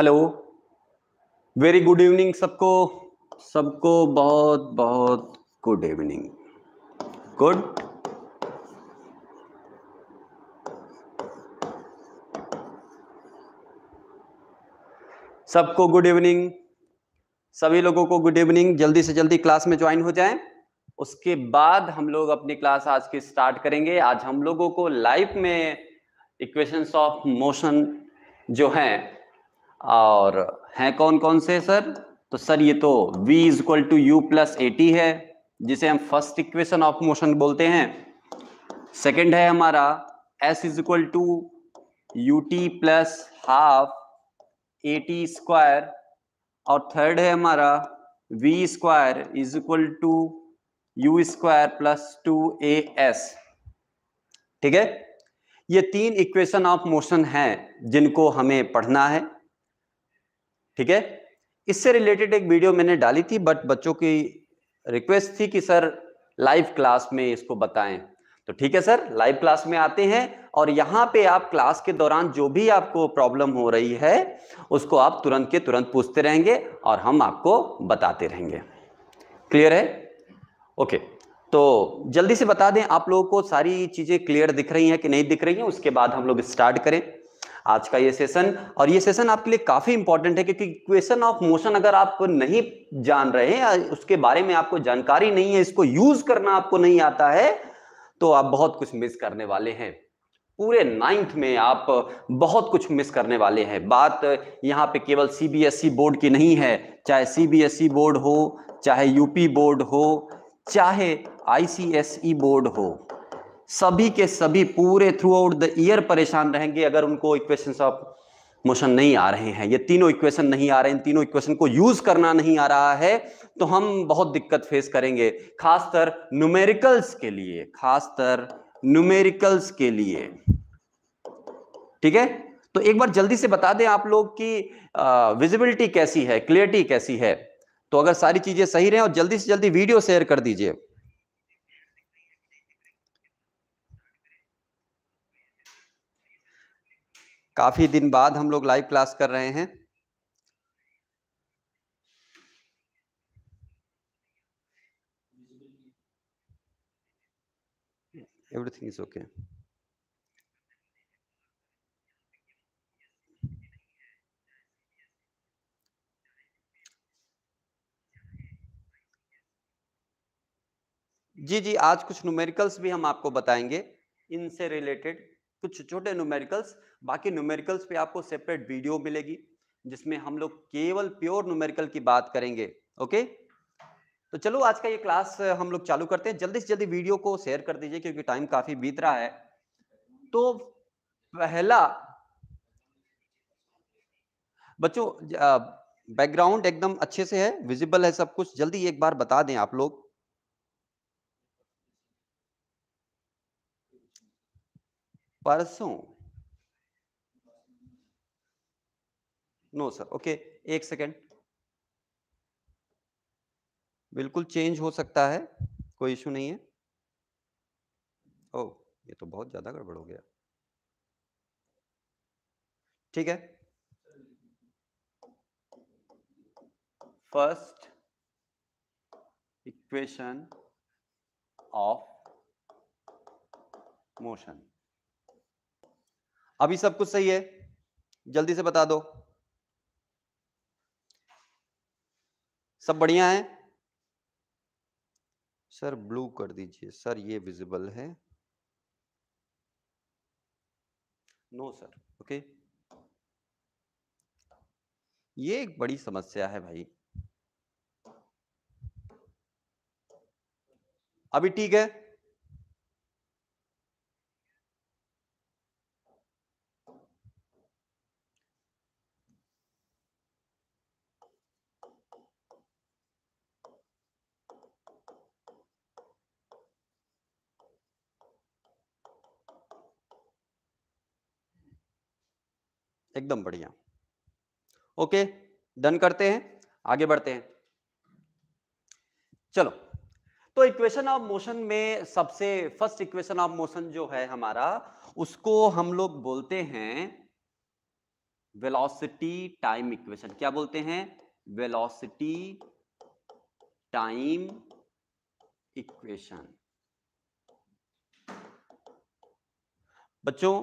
Hello very good evening सबको सबको बहुत बहुत गुड इवनिंग गुड सबको गुड इवनिंग सभी लोगों को गुड इवनिंग जल्दी से जल्दी क्लास में ज्वाइन हो जाएं उसके बाद हम लोग अपनी क्लास आज की स्टार्ट करेंगे आज हम लोगों को लाइफ में इक्वेशंस ऑफ मोशन जो हैं और हैं कौन कौन से सर तो सर ये तो v is equal to U plus A T है जिसे हम फर्स्ट इक्वेशन ऑफ मोशन बोलते हैं सेकंड है हमारा s is equal to U T plus half A T square और थर्ड है हमारा v square is equal to U square plus two A S ठीक है ये तीन इक्वेशन ऑफ मोशन हैं जिनको हमें पढ़ना है ठीक है इससे रिलेटेड एक वीडियो मैंने डाली थी बट बच्चों की रिक्वेस्ट थी कि सर लाइव क्लास में इसको बताएं तो ठीक है सर लाइव क्लास में आते हैं और यहां पे आप क्लास के दौरान जो भी आपको प्रॉब्लम हो रही है उसको आप तुरंत के तुरंत पूछते रहेंगे और हम आपको बताते रहेंगे क्लियर है ओके तो जल्दी से बता दें आप लोगों को सारी चीज़ें क्लियर दिख रही हैं कि नहीं दिख रही हैं उसके बाद हम लोग स्टार्ट करें आज का ये सेशन और ये सेशन आपके लिए काफी इंपॉर्टेंट है क्योंकि इक्वेशन ऑफ मोशन अगर आप नहीं जान रहे हैं उसके बारे में आपको जानकारी नहीं है इसको यूज करना आपको नहीं आता है तो आप बहुत कुछ मिस करने वाले हैं पूरे नाइन्थ में आप बहुत कुछ मिस करने वाले हैं बात यहाँ पे केवल सीबीएसई बोर्ड e की नहीं है चाहे सीबीएसई बोर्ड e हो चाहे यूपी बोर्ड हो चाहे आईसीएसई बोर्ड e हो सभी के सभी पूरे थ्रू आउट द ईयर परेशान रहेंगे अगर उनको इक्वेशन ऑफ मोशन नहीं आ रहे हैं ये तीनों इक्वेशन नहीं आ रहे हैं तीनों इक्वेशन को यूज करना नहीं आ रहा है तो हम बहुत दिक्कत फेस करेंगे खासतर न्यूमेरिकल्स के लिए खासतर न्यूमेरिकल्स के लिए ठीक है तो एक बार जल्दी से बता दें आप लोग की विजिबिलिटी कैसी है क्लियरिटी कैसी है तो अगर सारी चीजें सही रहे और जल्दी से जल्दी वीडियो शेयर कर दीजिए काफ़ी दिन बाद हम लोग लाइव क्लास कर रहे हैं एवरीथिंग इज ओके जी जी आज कुछ न्यूमेरिकल्स भी हम आपको बताएंगे इनसे रिलेटेड कुछ छोटे न्यूमेरिकल्स बाकी न्यूमेरिकल्स पे आपको सेपरेट वीडियो मिलेगी जिसमें हम लोग केवल प्योर न्यूमेरिकल की बात करेंगे ओके तो चलो आज का ये क्लास हम लोग चालू करते हैं जल्दी से जल्दी वीडियो को शेयर कर दीजिए क्योंकि टाइम काफी बीत रहा है तो पहला बच्चों बैकग्राउंड एकदम अच्छे से है विजिबल है सब कुछ जल्दी एक बार बता दें आप लोग परसों नो सर ओके एक सेकेंड बिल्कुल चेंज हो सकता है कोई इशू नहीं है ओ oh, ये तो बहुत ज़्यादा गड़बड़ हो गया ठीक है फर्स्ट इक्वेशन ऑफ मोशन अभी सब कुछ सही है जल्दी से बता दो सब बढ़िया है सर ब्लू कर दीजिए सर ये विजिबल है नो सर ओके ये एक बड़ी समस्या है भाई अभी ठीक है एकदम बढ़िया ओके डन करते हैं आगे बढ़ते हैं चलो तो इक्वेशन ऑफ मोशन में सबसे फर्स्ट इक्वेशन ऑफ मोशन जो है हमारा उसको हम लोग बोलते हैं वेलोसिटी टाइम इक्वेशन क्या बोलते हैं वेलोसिटी टाइम इक्वेशन बच्चों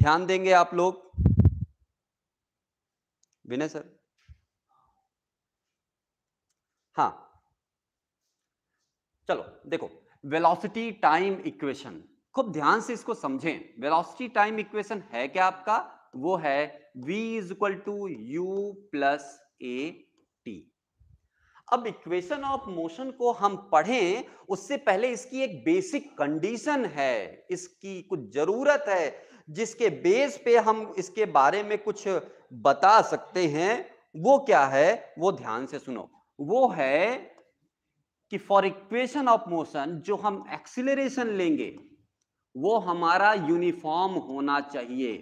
ध्यान देंगे आप लोग विनय सर हाँ चलो देखो वेलोसिटी टाइम इक्वेशन खूब ध्यान से इसको समझें वेलोसिटी टाइम इक्वेशन है क्या आपका वो है v is equal to U plus A T अब इक्वेशन ऑफ मोशन को हम पढ़ें उससे पहले इसकी एक बेसिक कंडीशन है इसकी कुछ जरूरत है जिसके बेस पे हम इसके बारे में कुछ बता सकते हैं वो क्या है वो ध्यान से सुनो वो है कि फॉर इक्वेशन ऑफ मोशन जो हम एक्सिलेशन लेंगे वो हमारा यूनिफॉर्म होना चाहिए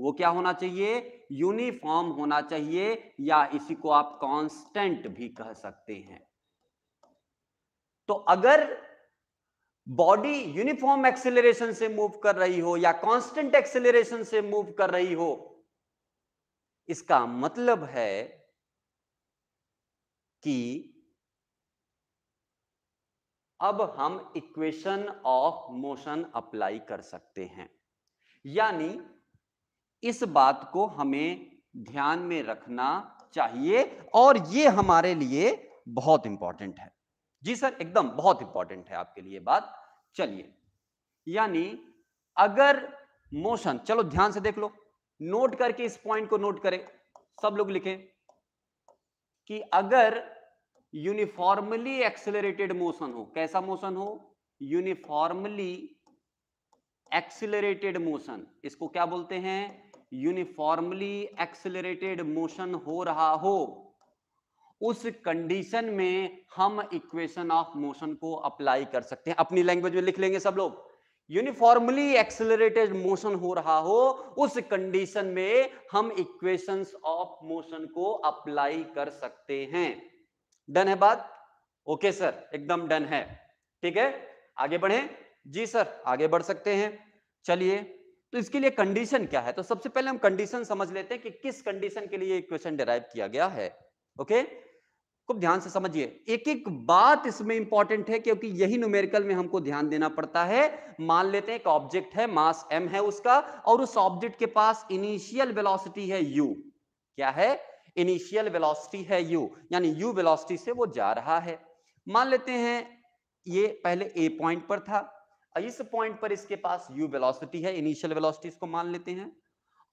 वो क्या होना चाहिए यूनिफॉर्म होना चाहिए या इसी को आप कांस्टेंट भी कह सकते हैं तो अगर बॉडी यूनिफॉर्म एक्सेलरेशन से मूव कर रही हो या कांस्टेंट एक्सेलरेशन से मूव कर रही हो इसका मतलब है कि अब हम इक्वेशन ऑफ मोशन अप्लाई कर सकते हैं यानी इस बात को हमें ध्यान में रखना चाहिए और ये हमारे लिए बहुत इंपॉर्टेंट है जी सर एकदम बहुत इंपॉर्टेंट है आपके लिए बात चलिए यानी अगर मोशन चलो ध्यान से देख लो नोट करके इस पॉइंट को नोट करें सब लोग लिखें कि अगर यूनिफॉर्मली एक्सेलरेटेड मोशन हो कैसा मोशन हो यूनिफॉर्मली एक्सिलरेटेड मोशन इसको क्या बोलते हैं यूनिफॉर्मली एक्सिलरेटेड मोशन हो रहा हो उस कंडीशन में हम इक्वेशन ऑफ मोशन को अप्लाई कर सकते हैं अपनी लैंग्वेज में लिख लेंगे सब लोग यूनिफॉर्मली एक्सेलरेटेड मोशन हो रहा हो उस कंडीशन में हम इक्वेशंस ऑफ मोशन को अप्लाई कर सकते हैं डन है बात ओके सर एकदम डन है ठीक है आगे बढ़े जी सर आगे बढ़ सकते हैं चलिए तो इसके लिए कंडीशन क्या है तो सबसे पहले हम कंडीशन समझ लेते हैं कि किस कंडीशन के लिए इक्वेशन डिराइव किया गया है ओके okay? खूब ध्यान से समझिए एक एक बात इसमें इंपॉर्टेंट है क्योंकि यही न्यूमेरिकल में हमको ध्यान देना पड़ता है मान लेते हैं एक ऑब्जेक्ट है मास एम है उसका और उस ऑब्जेक्ट के पास इनिशियल वेलोसिटी है यू क्या है इनिशियल वेलोसिटी है यू यानी यू वेलोसिटी से वो जा रहा है मान लेते हैं ये पहले ए पॉइंट पर था इस पॉइंट पर इसके पास यू वेलोसिटी है इनिशियल वेलोसिटी इसको मान लेते हैं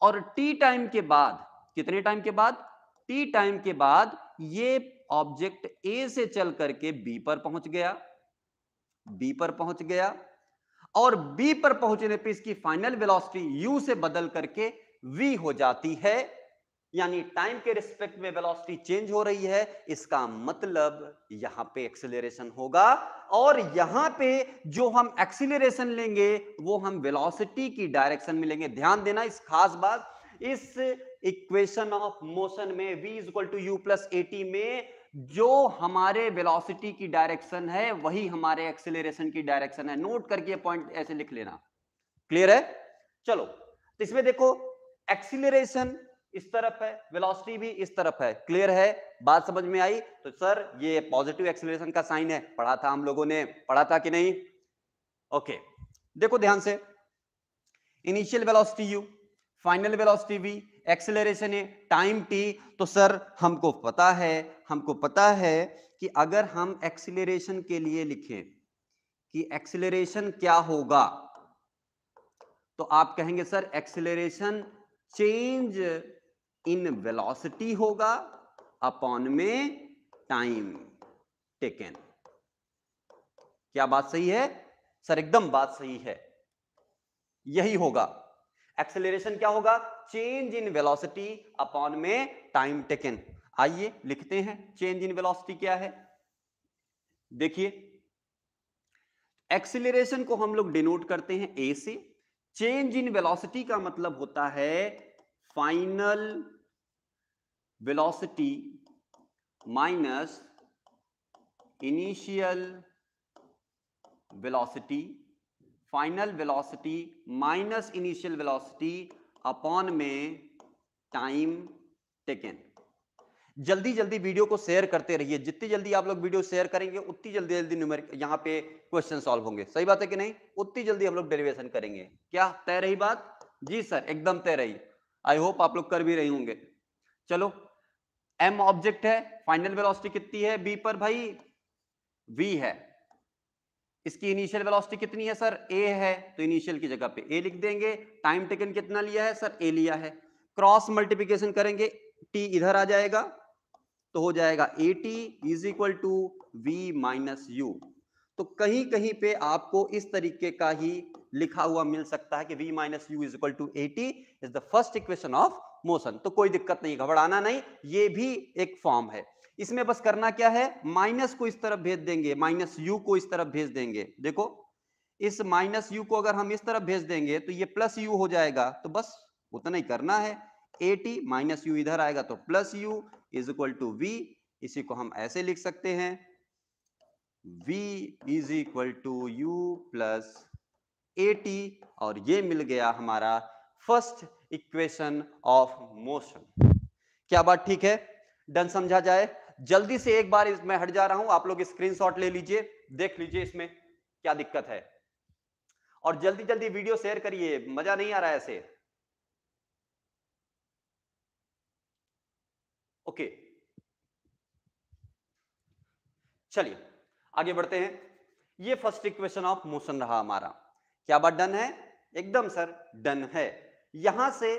और टी टाइम के बाद कितने टाइम के बाद टी टाइम के बाद ये ऑब्जेक्ट ए से चल करके बी पर पहुंच गया बी पर पहुंच गया और बी पर पहुंचने पे इसकी फाइनल वेलोसिटी यू से बदल करके वी हो जाती है यानी टाइम के रिस्पेक्ट में वेलोसिटी चेंज हो रही है इसका मतलब यहां पे एक्सिलेशन होगा और यहां पे जो हम एक्सिलेशन लेंगे वो हम वेलोसिटी की डायरेक्शन में लेंगे ध्यान देना इस खास बात इस इक्वेशन ऑफ मोशन में v is equal to U plus A में जो हमारे वेलोसिटी की डायरेक्शन है वही हमारे एक्सेलरेशन की डायरेक्शन है नोट करके पॉइंट ऐसे लिख लेना क्लियर है चलो तो इसमें देखो एक्सिलेशन इस तरफ है वेलोसिटी भी इस तरफ है क्लियर है बात समझ में आई तो सर ये पॉजिटिव एक्सिलेशन का साइन है पढ़ा था हम लोगों ने पढ़ा था कि नहीं ओके देखो ध्यान से initial velocity U final velocity भी एक्सेलरेशन है टाइम टी तो सर हमको पता है हमको पता है कि अगर हम एक्सेलरेशन के लिए लिखें कि एक्सेलरेशन क्या होगा तो आप कहेंगे sir acceleration change in velocity होगा अपॉन में टाइम टेकन क्या बात सही है सर एकदम बात सही है यही होगा एक्सेलरेशन क्या होगा चेंज इन वेलोसिटी अपॉन में टाइम टेकन आइए लिखते हैं चेंज इन वेलोसिटी क्या है देखिए एक्सिलेशन को हम लोग डिनोट करते हैं ए से चेंज इन वेलोसिटी का मतलब होता है final velocity minus initial velocity final velocity minus initial velocity upon में टाइम टेकन जल्दी जल्दी वीडियो को शेयर करते रहिए जितनी जल्दी आप लोग वीडियो शेयर करेंगे उतनी जल्दी जल्दी न्यूमर यहाँ पे क्वेश्चन सॉल्व होंगे सही बात है कि नहीं उतनी जल्दी हम लोग डेरिवेशन करेंगे क्या तय रही बात जी सर एकदम तय रही आई होप आप लोग कर भी रहे होंगे चलो एम ऑब्जेक्ट है फाइनल वेलोसिटी कितनी है बी पर भाई वी है इसकी इनिशियल वेलोसिटी कितनी है सर ए है तो इनिशियल की जगह पे ए लिख देंगे टाइम टेकन कितना लिया है सर ए लिया है क्रॉस मल्टीप्लीकेशन करेंगे टी इधर आ जाएगा तो हो जाएगा A T is equal to V minus U तो कहीं कहीं पे आपको इस तरीके का ही लिखा हुआ मिल सकता है कि v minus U is equal to A T is the first equation of motion तो कोई दिक्कत नहीं घबराना नहीं ये भी एक फॉर्म है इसमें बस करना क्या है माइनस को इस तरफ भेज देंगे माइनस यू को इस तरफ भेज देंगे देखो इस माइनस यू को अगर हम इस तरफ भेज देंगे तो ये प्लस यू हो जाएगा तो बस उतना ही करना है ए टी माइनस यू इधर आएगा तो plus U is equal to V इसी को हम ऐसे लिख सकते हैं V is equal to U plus A T और ये मिल गया हमारा फर्स्ट इक्वेशन ऑफ मोशन क्या बात ठीक है डन समझा जाए जल्दी से एक बार मैं हट जा रहा हूं आप लोग स्क्रीन ले लीजिए देख लीजिए इसमें क्या दिक्कत है और जल्दी जल्दी वीडियो शेयर करिए मजा नहीं आ रहा है ऐसे ओके चलिए आगे बढ़ते हैं ये फर्स्ट इक्वेशन ऑफ मोशन रहा हमारा क्या बात डन है एकदम सर डन है यहां से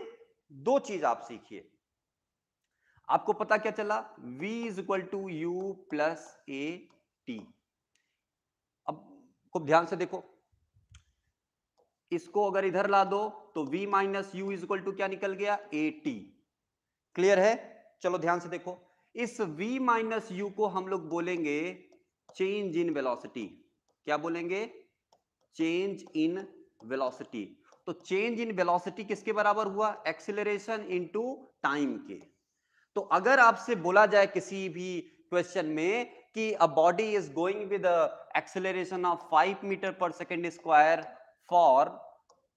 दो चीज आप सीखिए आपको पता क्या चला v is equal to U plus A T अब खूब ध्यान से देखो इसको अगर इधर ला दो तो v minus U is equal to क्या निकल गया ए टी क्लियर है चलो ध्यान से देखो इस v माइनस यू को हम लोग बोलेंगे चेंज इन वेलोसिटी क्या बोलेंगे चेंज इन वेलोसिटी तो चेंज इन वेलोसिटी किसके बराबर हुआ एक्सिलेशन इनटू टाइम के तो अगर आपसे बोला जाए किसी भी क्वेश्चन में कि a body is going with acceleration of five metre per second square for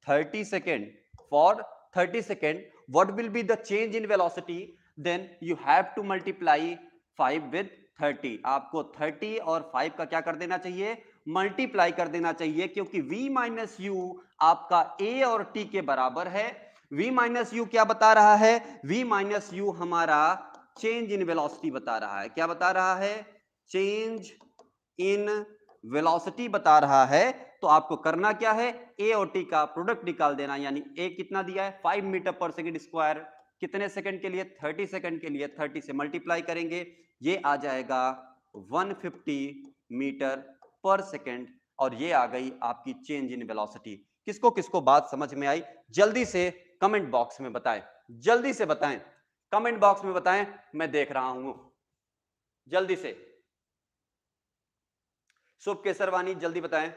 thirty second for thirty second what will be the change in velocity then you have to multiply five with thirty आपको thirty और five का क्या कर देना चाहिए multiply कर देना चाहिए क्योंकि v माइनस यू आपका a और t के बराबर है v माइनस यू क्या बता रहा है v माइनस यू हमारा चेंज इन वेलोसिटी बता रहा है क्या बता रहा है चेंज इन वेलोसिटी बता रहा है तो आपको करना क्या है ए और टी का प्रोडक्ट निकाल देना यानी ए कितना दिया है five metre per second square कितने सेकंड के लिए थर्टी सेकंड के लिए थर्टी से मल्टीप्लाई करेंगे ये आ जाएगा 150 मीटर पर सेकंड और ये आ गई आपकी चेंज इन वेलोसिटी किसको किसको बात समझ में आई जल्दी से कमेंट बॉक्स में बताएं जल्दी से बताएं कमेंट बॉक्स में बताएं मैं देख रहा हूं जल्दी से शुभ केसरवानी जल्दी बताएं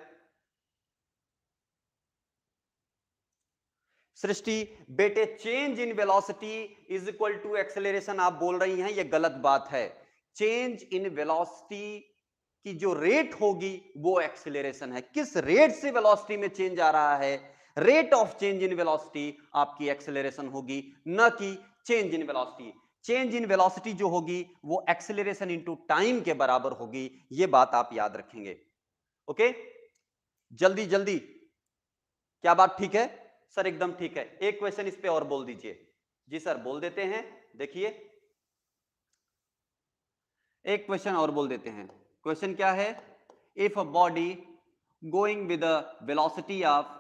सृष्टि बेटे change in velocity is equal to acceleration आप बोल रही हैं ये गलत बात है चेंज इन वेलोसिटी की जो रेट होगी वो एक्सेलरेशन है किस रेट से वेलोसिटी में चेंज आ रहा है rate of change in velocity आपकी एक्सेलरेशन होगी न कि change in velocity change in velocity जो होगी वो एक्सेलरेशन इनटू टाइम के बराबर होगी ये बात आप याद रखेंगे ओके जल्दी जल्दी क्या बात ठीक है सर एकदम ठीक है एक क्वेश्चन इस पर और बोल दीजिए जी सर बोल देते हैं देखिए एक क्वेश्चन और बोल देते हैं क्वेश्चन क्या है if a body going with velocity of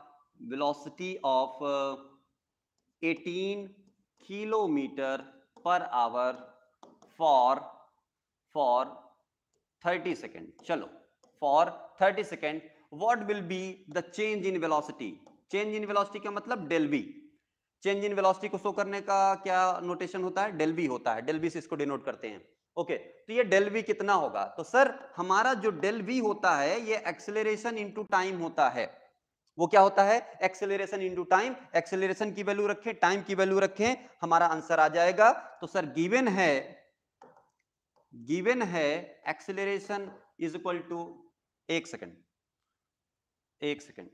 velocity of uh, 18 kilometer per hour for for 30 second chalo for 30 second what will be the change in velocity change in velocity ka matlab del v change in velocity को show करने का क्या notation होता है del v होता है del v से इसको denote करते हैं ओके okay, तो ये डेल वी कितना होगा तो सर हमारा जो डेल वी होता है ये एक्सेलरेशन इनटू टाइम होता है वो क्या होता है एक्सेलरेशन इनटू टाइम एक्सेलरेशन की वैल्यू रखें टाइम की वैल्यू रखें हमारा आंसर आ जाएगा तो सर गिवन है गिवन है एक्सेलरेशन इज इक्वल टू एक सेकंड एक सेकंड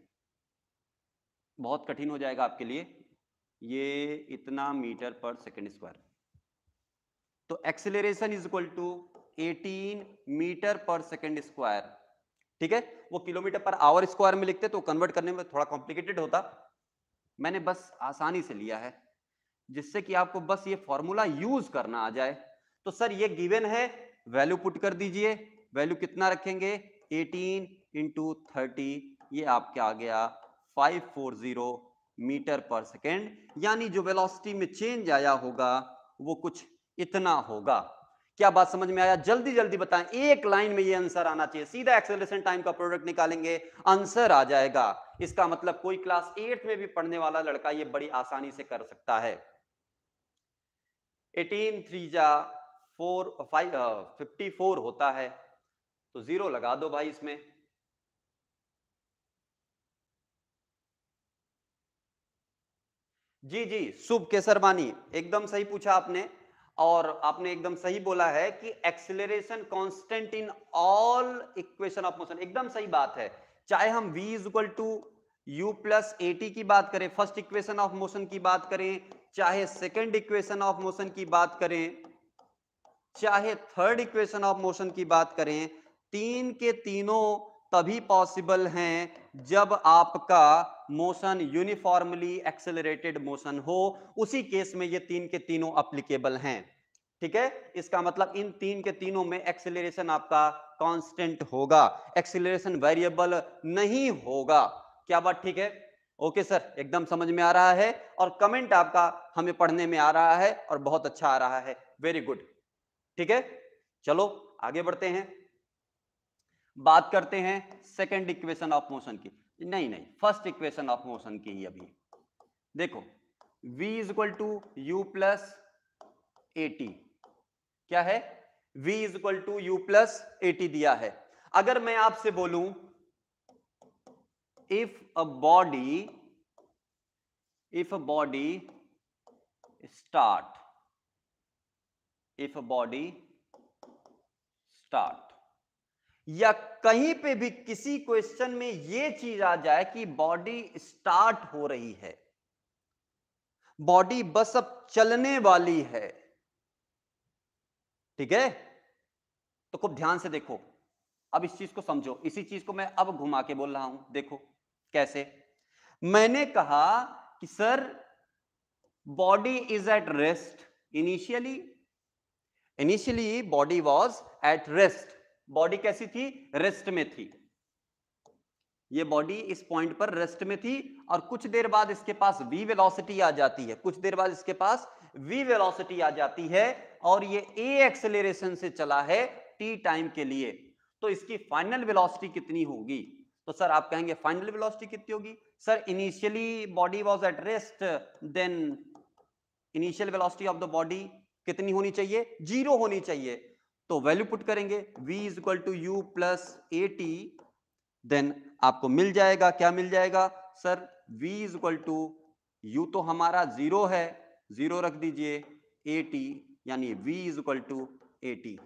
बहुत कठिन हो जाएगा आपके लिए ये इतना मीटर पर सेकंड स्क्वायर तो acceleration is equal to 18 metre per second square ठीक है वो किलोमीटर पर आवर स्क्वायर में लिखते तो कन्वर्ट करने में थोड़ा कॉम्प्लिकेटेड होता मैंने बस आसानी से लिया है जिससे कि आपको बस ये फॉर्मूला यूज करना आ जाए तो सर ये गिवेन है वैल्यू पुट कर दीजिए वैल्यू कितना रखेंगे 18 इंटू थर्टी ये आपके आ गया 540 मीटर पर सेकेंड यानी जो वेलोसिटी में चेंज आया होगा वो कुछ इतना होगा क्या बात समझ में आया जल्दी जल्दी बताएं एक लाइन में ये आंसर आना चाहिए सीधा एक्सेलरेशन टाइम का प्रोडक्ट निकालेंगे आंसर आ जाएगा इसका मतलब कोई क्लास एट में भी पढ़ने वाला लड़का ये बड़ी आसानी से कर सकता है एटीन थ्री जा फोर फाइव फिफ्टी फोर होता है तो जीरो लगा दो भाई इसमें जी जी शुभ केसरवानी एकदम सही पूछा आपने और आपने एकदम सही बोला है कि acceleration constant in all equation of motion एकदम सही बात है चाहे हम v is equal to U plus A की बात करें फर्स्ट इक्वेशन ऑफ मोशन की बात करें चाहे सेकेंड इक्वेशन ऑफ मोशन की बात करें चाहे थर्ड इक्वेशन ऑफ मोशन की बात करें तीन के तीनों तभी पॉसिबल हैं जब आपका मोशन यूनिफॉर्मली एक्सेलरेटेड मोशन हो उसी केस में ये तीन के तीनों अप्लीकेबल हैं ठीक है इसका मतलब इन तीन के तीनों में एक्सेलरेशन आपका कांस्टेंट होगा एक्सेलरेशन वेरिएबल नहीं होगा क्या बात ठीक है ओके सर एकदम समझ में आ रहा है और कमेंट आपका हमें पढ़ने में आ रहा है और बहुत अच्छा आ रहा है वेरी गुड ठीक है चलो आगे बढ़ते हैं बात करते हैं सेकेंड इक्वेशन ऑफ मोशन की नहीं नहीं फर्स्ट इक्वेशन ऑफ मोशन की ही अभी देखो v is equal to U plus A T क्या है v is equal to U plus A T दिया है अगर मैं आपसे बोलूं if a body if a body start if a body start या कहीं पे भी किसी क्वेश्चन में यह चीज आ जाए कि बॉडी स्टार्ट हो रही है बॉडी बस अब चलने वाली है ठीक है तो खूब ध्यान से देखो अब इस चीज को समझो इसी चीज को मैं अब घुमा के बोल रहा हूं देखो कैसे मैंने कहा कि sir body is at rest initially initially body was at rest body कैसी थी रेस्ट में थी ये बॉडी इस पॉइंट पर रेस्ट में थी और कुछ देर बाद इसके पास वी वेलोसिटी आ जाती है कुछ देर बाद इसके पास वी वेलोसिटी आ जाती है और ये ए एक्सेलरेशन से चला है टी टाइम के लिए तो इसकी फाइनल वेलोसिटी कितनी होगी तो सर आप कहेंगे फाइनल वेलोसिटी कितनी होगी sir initially body was at rest then initial velocity of the body कितनी होनी चाहिए जीरो होनी चाहिए तो वैल्यू पुट करेंगे v is equal to U plus A T then आपको मिल जाएगा क्या मिल जाएगा sir v is equal to you तो हमारा जीरो है जीरो रख दीजिए ए टी यानी v is equal to A T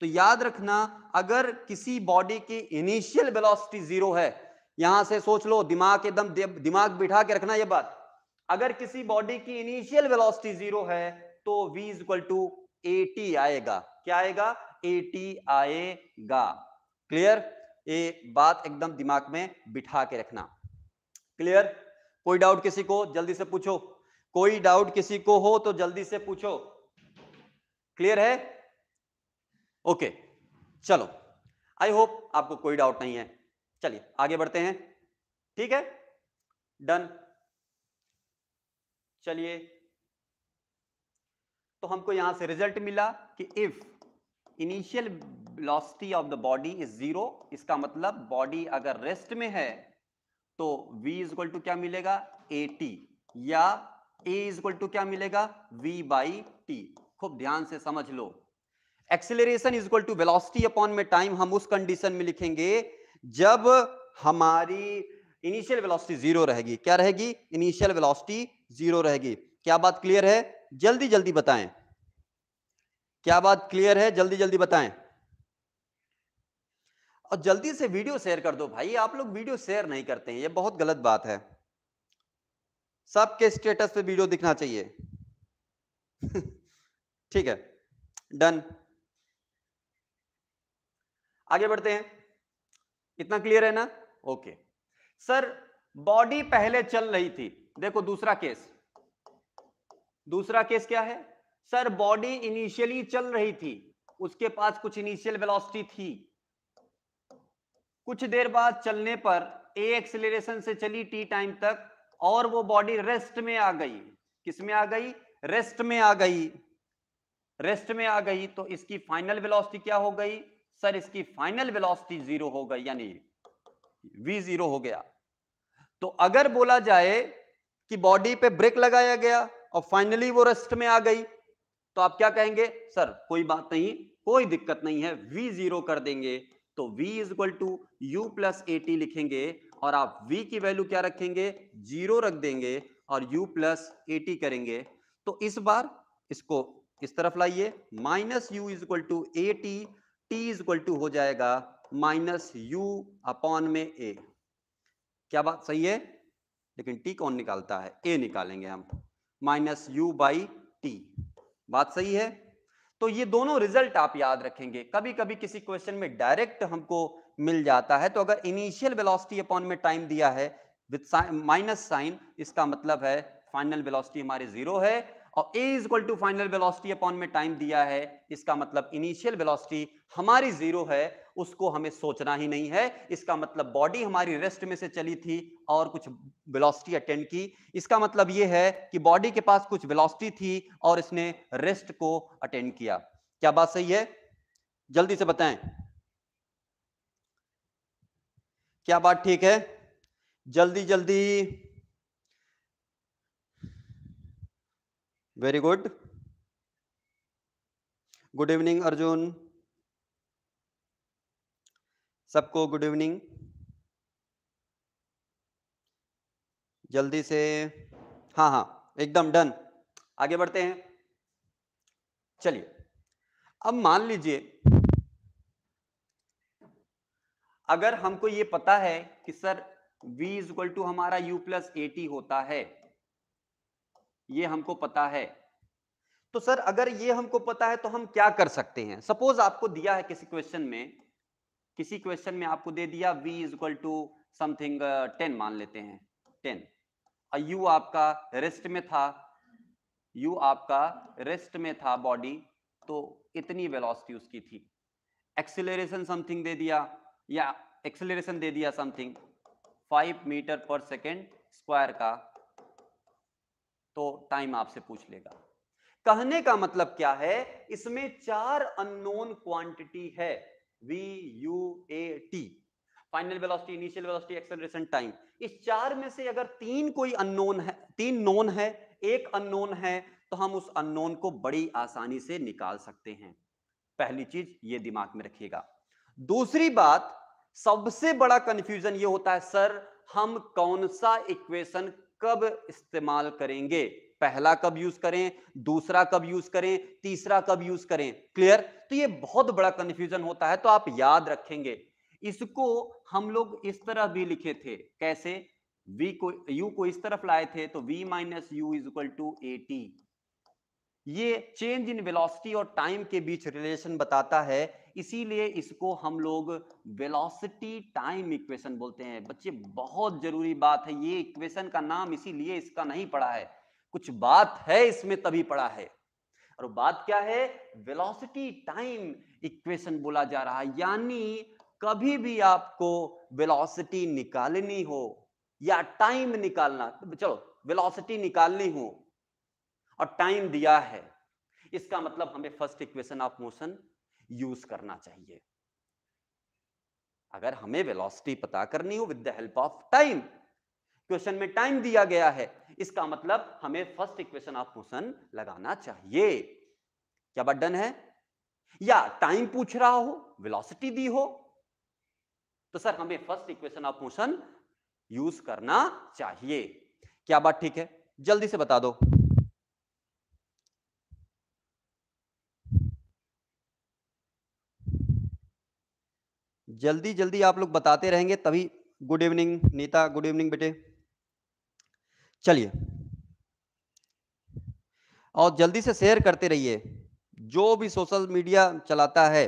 तो याद रखना अगर किसी बॉडी की इनिशियल वेलोसिटी जीरो है यहां से सोच लो दिमाग एकदम दिमाग बिठा के रखना यह बात अगर किसी बॉडी की इनिशियल वेलोसिटी जीरो है तो v is equal to A T आएगा क्या आएगा एटी आएगा क्लियर ये बात एकदम दिमाग में बिठा के रखना क्लियर कोई डाउट किसी को जल्दी से पूछो कोई डाउट किसी को हो तो जल्दी से पूछो क्लियर है ओके चलो आई होप आपको कोई डाउट नहीं है चलिए आगे बढ़ते हैं ठीक है डन चलिए तो हमको यहां से रिजल्ट मिला कि if initial velocity of the body is zero इसका मतलब बॉडी अगर रेस्ट में है तो v इज इक्वल टू क्या मिलेगा ए टी या a इज इक्वल टू क्या मिलेगा v बाई टी खूब ध्यान से समझ लो acceleration is equal to velocity upon में टाइम हम उस कंडीशन में लिखेंगे जब हमारी इनिशियल वेलोसिटी जीरो रहेगी क्या रहेगी इनिशियल वेलोसिटी जीरो रहेगी क्या बात क्लियर है जल्दी जल्दी बताएं क्या बात क्लियर है जल्दी जल्दी बताएं और जल्दी से वीडियो शेयर कर दो भाई आप लोग वीडियो शेयर नहीं करते हैं ये बहुत गलत बात है सबके स्टेटस पे वीडियो दिखना चाहिए ठीक है डन आगे बढ़ते हैं इतना क्लियर है ना ओके सर बॉडी पहले चल रही थी देखो दूसरा केस दूसरा केस क्या है सर बॉडी इनिशियली चल रही थी उसके पास कुछ इनिशियल वेलोसिटी थी कुछ देर बाद चलने पर ए एक्सिलेशन से चली टी टाइम तक और वो बॉडी रेस्ट में आ गई किस में आ गई रेस्ट में आ गई रेस्ट में आ गई तो इसकी फाइनल वेलोसिटी क्या हो गई सर इसकी फाइनल वेलोसिटी जीरो हो गई यानी वी जीरो हो गया तो अगर बोला जाए कि बॉडी पे ब्रेक लगाया गया और फाइनली वो रेस्ट में आ गई तो आप क्या कहेंगे सर कोई बात नहीं कोई दिक्कत नहीं है v जीरो कर देंगे तो v is equal to U plus A T लिखेंगे और आप v की वैल्यू क्या रखेंगे जीरो रख देंगे और u प्लस एटी करेंगे तो इस बार इसको इस तरफ लाइए minus U is equal to A T T is equal to हो जाएगा माइनस यू अपॉन में ए क्या बात सही है लेकिन टी कौन निकालता है ए निकालेंगे हम माइनस यू बाई टी बात सही है तो ये दोनों रिजल्ट आप याद रखेंगे कभी कभी किसी क्वेश्चन में डायरेक्ट हमको मिल जाता है तो अगर इनिशियल वेलोसिटी अपॉन में टाइम दिया है विद माइनस साइन इसका मतलब है फाइनल वेलोसिटी हमारी जीरो है और A is equal to final velocity upon में टाइम दिया है इसका मतलब इनिशियल वेलोसिटी हमारी जीरो है उसको हमें सोचना ही नहीं है इसका मतलब बॉडी हमारी रेस्ट में से चली थी और कुछ वेलोसिटी अटेंड की इसका मतलब ये है कि बॉडी के पास कुछ वेलोसिटी थी और इसने रेस्ट को अटेंड किया क्या बात सही है जल्दी से बताएं क्या बात ठीक है जल्दी जल्दी very good good evening Arjun सबको गुड इवनिंग जल्दी से हाँ हाँ एकदम डन आगे बढ़ते हैं चलिए अब मान लीजिए अगर हमको ये पता है कि sir v is equal to हमारा u प्लस ए होता है ये हमको पता है तो सर अगर ये हमको पता है तो हम क्या कर सकते हैं सपोज आपको दिया है किसी क्वेश्चन में किसी क्वेश्चन में आपको दे दिया v is equal to something ten मान लेते हैं टेन u आपका रेस्ट में था u आपका रेस्ट में था बॉडी तो इतनी वेलोसिटी उसकी थी एक्सेलरेशन समथिंग दे दिया या एक्सेलरेशन दे दिया something five metre per second square का तो टाइम आपसे पूछ लेगा कहने का मतलब क्या है इसमें चार अननोन क्वांटिटी है v u a t final velocity initial velocity acceleration time इस चार में से अगर तीन कोई अननोन है तीन नोन है एक अननोन है तो हम उस अननोन को बड़ी आसानी से निकाल सकते हैं पहली चीज ये दिमाग में रखिएगा दूसरी बात सबसे बड़ा कंफ्यूजन ये होता है सर हम कौन सा इक्वेशन कब इस्तेमाल करेंगे पहला कब यूज करें दूसरा कब यूज करें तीसरा कब यूज करें क्लियर तो ये बहुत बड़ा कंफ्यूजन होता है तो आप याद रखेंगे इसको हम लोग इस तरह भी लिखे थे कैसे v को u को इस तरफ लाए थे तो v minus U is equal to A T ये चेंज इन वेलोसिटी और टाइम के बीच रिलेशन बताता है इसीलिए इसको हम लोग वेलोसिटी टाइम इक्वेशन बोलते हैं बच्चे बहुत जरूरी बात है ये इक्वेशन का नाम इसीलिए इसका नहीं पड़ा है कुछ बात है इसमें तभी पड़ा है और बात क्या है वेलोसिटी टाइम इक्वेशन बोला जा रहा है यानी कभी भी आपको वेलोसिटी निकालनी हो या टाइम निकालना चलो वेलोसिटी निकालनी हो और टाइम दिया है इसका मतलब हमें first equation of motion use करना चाहिए अगर हमें वेलोसिटी पता करनी हो with the help of time question में टाइम दिया गया है इसका मतलब हमें फर्स्ट इक्वेशन ऑफ मोशन लगाना चाहिए क्या बात डन है या टाइम पूछ रहा हो वेलोसिटी दी हो तो सर हमें first equation of motion use करना चाहिए क्या बात ठीक है जल्दी से बता दो जल्दी जल्दी आप लोग बताते रहेंगे तभी good evening Nita good evening बेटे चलिए और जल्दी से शेयर करते रहिए जो भी सोशल मीडिया चलाता है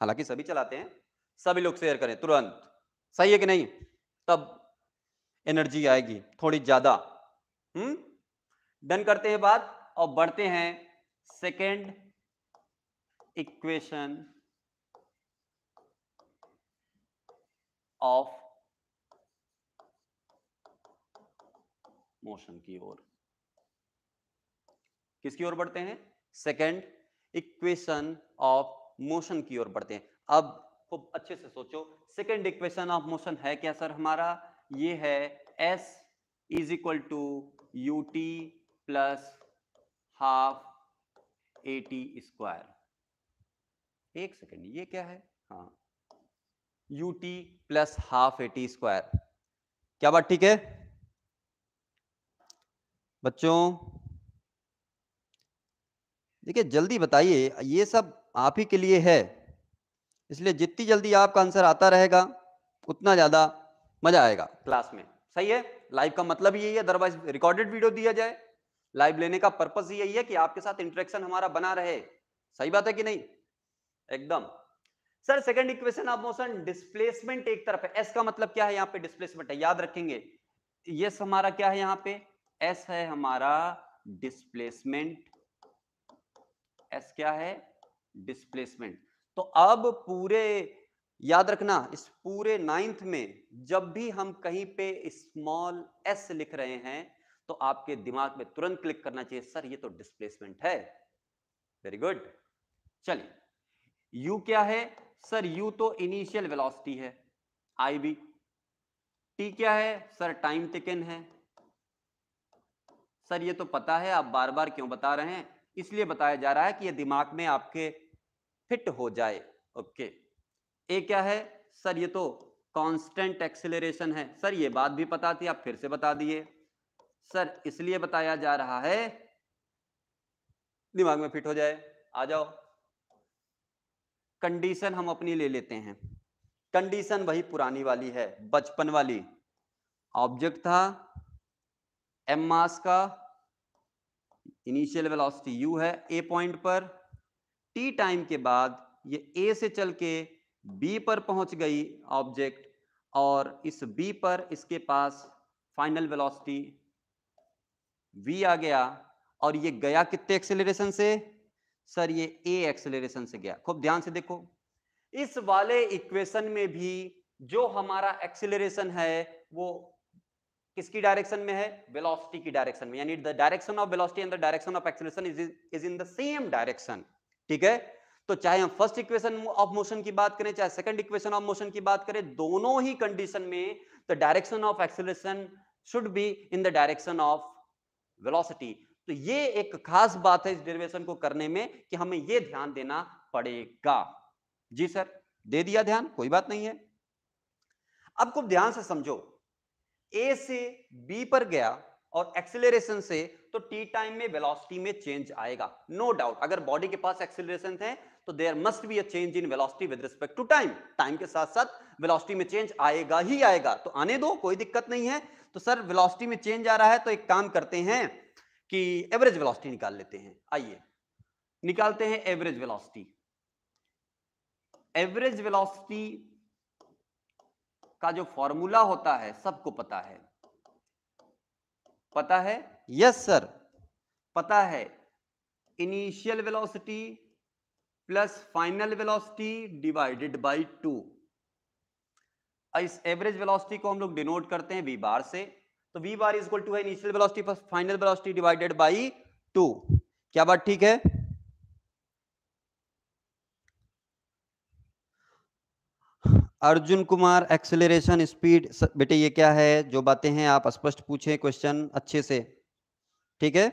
हालांकि सभी चलाते हैं सभी लोग शेयर करें तुरंत सही है कि नहीं तब एनर्जी आएगी थोड़ी ज्यादा हम्म डन करते हैं बात और बढ़ते हैं सेकेंड इक्वेशन ऑफ मोशन की ओर किसकी ओर बढ़ते हैं सेकेंड इक्वेशन ऑफ मोशन की ओर बढ़ते हैं अब खूब अच्छे से सोचो सेकेंड इक्वेशन ऑफ मोशन है क्या सर हमारा ये है S is equal to U T plus half A T square एक सेकेंड ये क्या है हाँ U T plus half A T square क्या बात ठीक है बच्चों देखिए जल्दी बताइए ये सब आप ही के लिए है इसलिए जितनी जल्दी आपका आंसर आता रहेगा उतना ज़्यादा मजा आएगा क्लास में सही है लाइव का मतलब यही है अदरवाइज रिकॉर्डेड वीडियो दिया जाए लाइव लेने का पर्पज यही है कि आपके साथ इंटरेक्शन हमारा बना रहे सही बात है कि नहीं एकदम sir second equation of motion displacement एक तरफ है एस का मतलब क्या है यहाँ पे डिस्प्लेसमेंट है याद रखेंगे यस हमारा क्या है यहाँ पे एस है हमारा डिस्प्लेसमेंट एस क्या है डिस्प्लेसमेंट तो अब पूरे याद रखना इस पूरे नाइन्थ में जब भी हम कहीं पे स्मॉल एस लिख रहे हैं तो आपके दिमाग में तुरंत क्लिक करना चाहिए सर ये तो डिस्प्लेसमेंट है वेरी गुड चलिए यू क्या है सर यू तो इनिशियल वेलोसिटी है आई बी टी क्या है सर टाइम टेकन है सर ये तो पता है आप बार बार क्यों बता रहे हैं इसलिए बताया जा रहा है कि ये दिमाग में आपके फिट हो जाए ओके ए क्या है सर ये तो कांस्टेंट एक्सेलरेशन है सर ये बात भी पता थी आप फिर से बता दिए सर इसलिए बताया जा रहा है दिमाग में फिट हो जाए आ जाओ कंडीशन हम अपनी ले लेते हैं कंडीशन वही पुरानी वाली है बचपन वाली ऑब्जेक्ट था एम मास का इनिशियल वेलोसिटी यू है ए पॉइंट पर टी टाइम के बाद ये ए से चल के बी पर पहुंच गई ऑब्जेक्ट और इस बी पर इसके पास फाइनल वेलोसिटी वी आ गया और ये गया कितने एक्सेलरेशन से सर ये ए एक्सेलरेशन से गया खूब ध्यान से देखो इस वाले इक्वेशन में भी जो हमारा एक्सेलरेशन है वो किसकी डायरेक्शन में है वेलोसिटी की डायरेक्शन में यानी the direction of velocity and the direction of acceleration is in the same direction ठीक है तो चाहे हम फर्स्ट इक्वेशन ऑफ मोशन की बात करें चाहे सेकंड इक्वेशन ऑफ मोशन की बात करें दोनों ही कंडीशन में the direction of acceleration should be in the direction of velocity तो ये एक खास बात है इस डेरिवेशन को करने में कि हमें ये ध्यान देना पड़ेगा जी सर दे दिया ध्यान कोई बात नहीं है अब खूब ध्यान से समझो ए से बी पर गया और एक्सेलरेशन से तो टी टाइम में वेलोसिटी में चेंज आएगा नो no डाउट अगर बॉडी के पास एक्सेलरेशन है तो there must be a change in velocity with respect to time time के साथ साथ वेलोसिटी में चेंज आएगा ही आएगा तो आने दो कोई दिक्कत नहीं है तो सर वेलोसिटी में चेंज आ रहा है तो एक काम करते हैं कि एवरेज वेलोसिटी निकाल लेते हैं आइए निकालते हैं एवरेज वेलोसिटी एवरेज वेलोसिटी का जो फॉर्मूला होता है सबको पता है पता है यस सर पता है initial velocity plus final velocity divided by two इस एवरेज वेलोसिटी को हम लोग डिनोट करते हैं वी बार से तो v bar is equal to है initial velocity plus final velocity divided by two क्या बात ठीक है अर्जुन कुमार एक्सेलरेशन स्पीड बेटे ये क्या है जो बातें हैं आप स्पष्ट पूछें क्वेश्चन अच्छे से ठीक है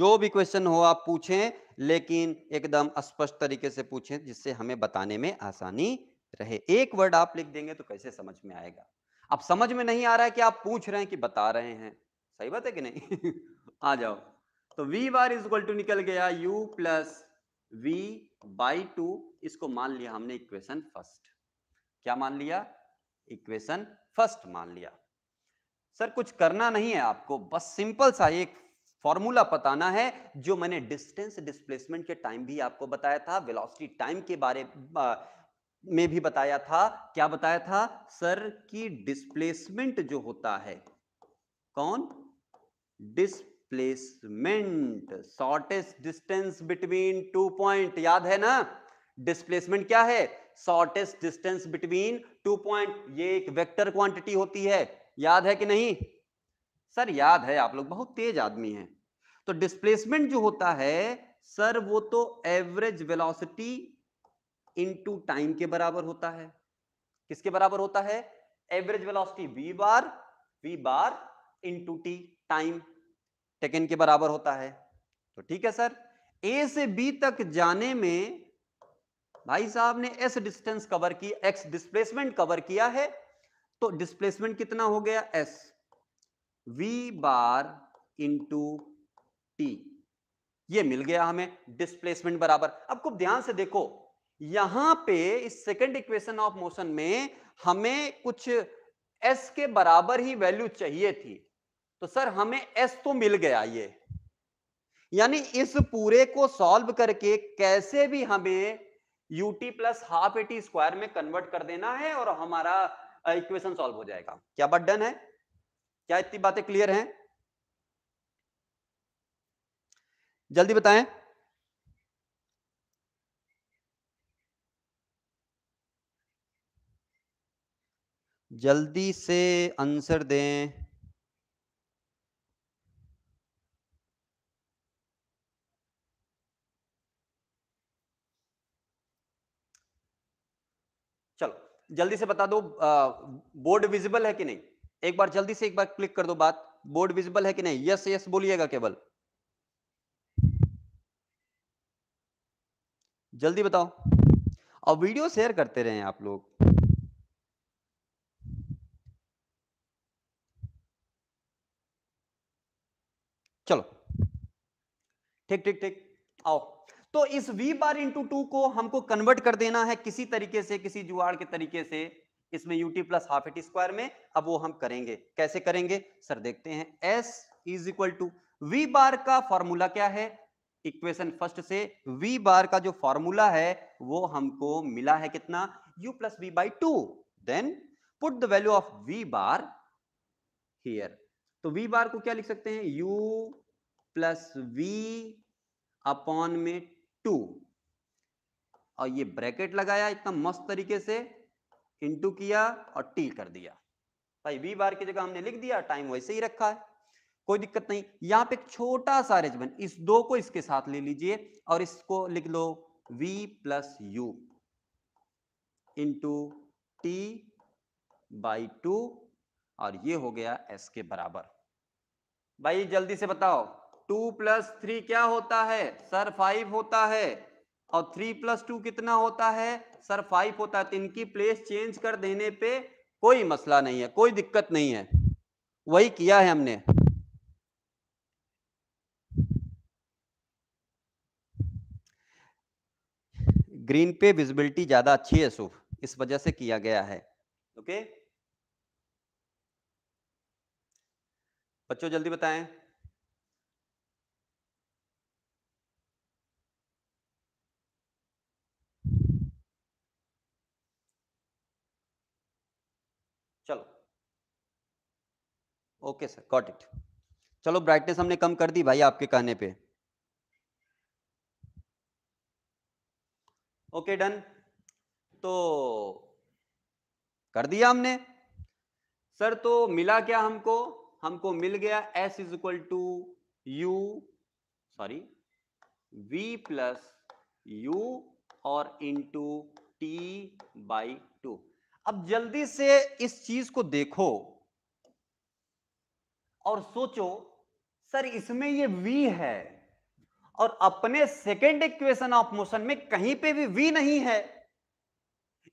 जो भी क्वेश्चन हो आप पूछें लेकिन एकदम स्पष्ट तरीके से पूछें जिससे हमें बताने में आसानी रहे एक वर्ड आप लिख देंगे तो कैसे समझ में आएगा अब समझ में नहीं आ रहा है कि आप पूछ रहे हैं कि बता रहे हैं सही बात है कि नहीं आ जाओ तो v bar is equal to निकल गया u plus v by two इसको मान लिया हमने इक्वेशन फर्स्ट क्या मान लिया इक्वेशन फर्स्ट मान लिया सर कुछ करना नहीं है आपको बस सिंपल सा एक फॉर्मूला बताना है जो मैंने डिस्टेंस डिस्प्लेसमेंट के टाइम भी आपको बताया था वेलोसिटी टाइम के बारे में भी बताया था क्या बताया था सर कि डिस्प्लेसमेंट जो होता है कौन displacement displacement shortest distance between two point याद है ना डिस्प्लेसमेंट क्या है shortest distance between two point ये एक वेक्टर क्वांटिटी होती है याद है कि नहीं सर याद है आप लोग बहुत तेज आदमी हैं तो डिस्प्लेसमेंट जो होता है सर वो तो एवरेज वेलोसिटी इनटू टाइम के बराबर होता है किसके बराबर होता है average velocity v bar v bar into t time taken के बराबर होता है तो ठीक है सर ए से बी तक जाने में भाई साहब ने एस डिस्टेंस कवर की एक्स डिस्प्लेसमेंट कवर किया है तो डिस्प्लेसमेंट कितना हो गया s v bar into t ये मिल गया हमें डिस्प्लेसमेंट बराबर अब खूब ध्यान से देखो यहां पे इस सेकंड इक्वेशन ऑफ मोशन में हमें कुछ एस के बराबर ही वैल्यू चाहिए थी तो सर हमें एस तो मिल गया ये यानी इस पूरे को सॉल्व करके कैसे भी हमें u t plus half a t square में कन्वर्ट कर देना है और हमारा इक्वेशन सॉल्व हो जाएगा क्या बट डन है क्या इतनी बातें क्लियर हैं जल्दी बताएं जल्दी से आंसर दें जल्दी से बता दो बोर्ड विजिबल है कि नहीं एक बार जल्दी से एक बार क्लिक कर दो बात बोर्ड विजिबल है कि नहीं यस यस बोलिएगा केवल जल्दी बताओ और वीडियो शेयर करते रहे आप लोग चलो ठीक ठीक ठीक आओ तो इस v बार इंटू टू को हमको कन्वर्ट कर देना है किसी तरीके से किसी जुआड़ के तरीके से इसमें u T plus half a t square में अब वो हम करेंगे कैसे करेंगे सर देखते हैं s is equal to v bar का फॉर्मूला क्या है इक्वेशन फर्स्ट से v बार का जो फॉर्मूला है वो हमको मिला है कितना u plus v by two then put the value of v bar here तो v बार को क्या लिख सकते हैं u प्लस वी अपॉन में टू और ये ब्रैकेट लगाया इतना मस्त तरीके से इंटू किया और टी कर दिया भाई वी बार की जगह हमने लिख दिया टाइम वैसे ही रखा है कोई दिक्कत नहीं यहां पे एक छोटा सा रिजबन इस दो को इसके साथ ले लीजिए और इसको लिख लो v plus u into t by two और ये हो गया s के बराबर भाई जल्दी से बताओ टू प्लस थ्री क्या होता है सर फाइव होता है और थ्री प्लस टू कितना होता है सर फाइव होता है तो इनकी प्लेस चेंज कर देने पे कोई मसला नहीं है कोई दिक्कत नहीं है वही किया है हमने ग्रीन पे विजिबिलिटी ज्यादा अच्छी है सुफ इस वजह से किया गया है ओके बच्चों जल्दी बताएं ओके सर कॉट इट चलो ब्राइटनेस हमने कम कर दी भाई आपके कहने पे ओके डन तो कर दिया हमने सर तो मिला क्या हमको हमको मिल गया s is equal to u sorry v plus u और इंटू टी बाई टू अब जल्दी से इस चीज को देखो और सोचो सर इसमें ये v है और अपने सेकेंड इक्वेशन ऑफ मोशन में कहीं पे भी v नहीं है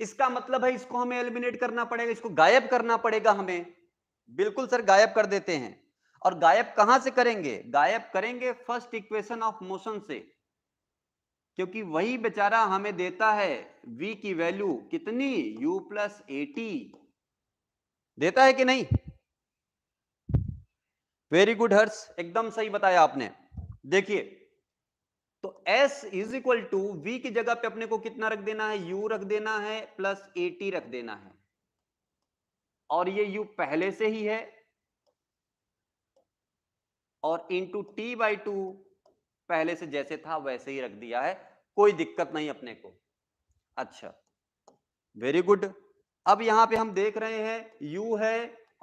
इसका मतलब है इसको हमें एलिमिनेट करना पड़ेगा इसको गायब करना पड़ेगा हमें बिल्कुल सर गायब कर देते हैं और गायब कहां से करेंगे गायब करेंगे फर्स्ट इक्वेशन ऑफ मोशन से क्योंकि वही बेचारा हमें देता है v की वैल्यू कितनी u प्लस एटी देता है कि नहीं वेरी गुड हर्ष एकदम सही बताया आपने देखिए तो S is equal to v की जगह पे अपने को कितना रख देना है U रख देना है प्लस टी रख देना है और ये U पहले से ही है और इंटू टी बाई टू पहले से जैसे था वैसे ही रख दिया है कोई दिक्कत नहीं अपने को अच्छा वेरी गुड अब यहां पे हम देख रहे हैं U है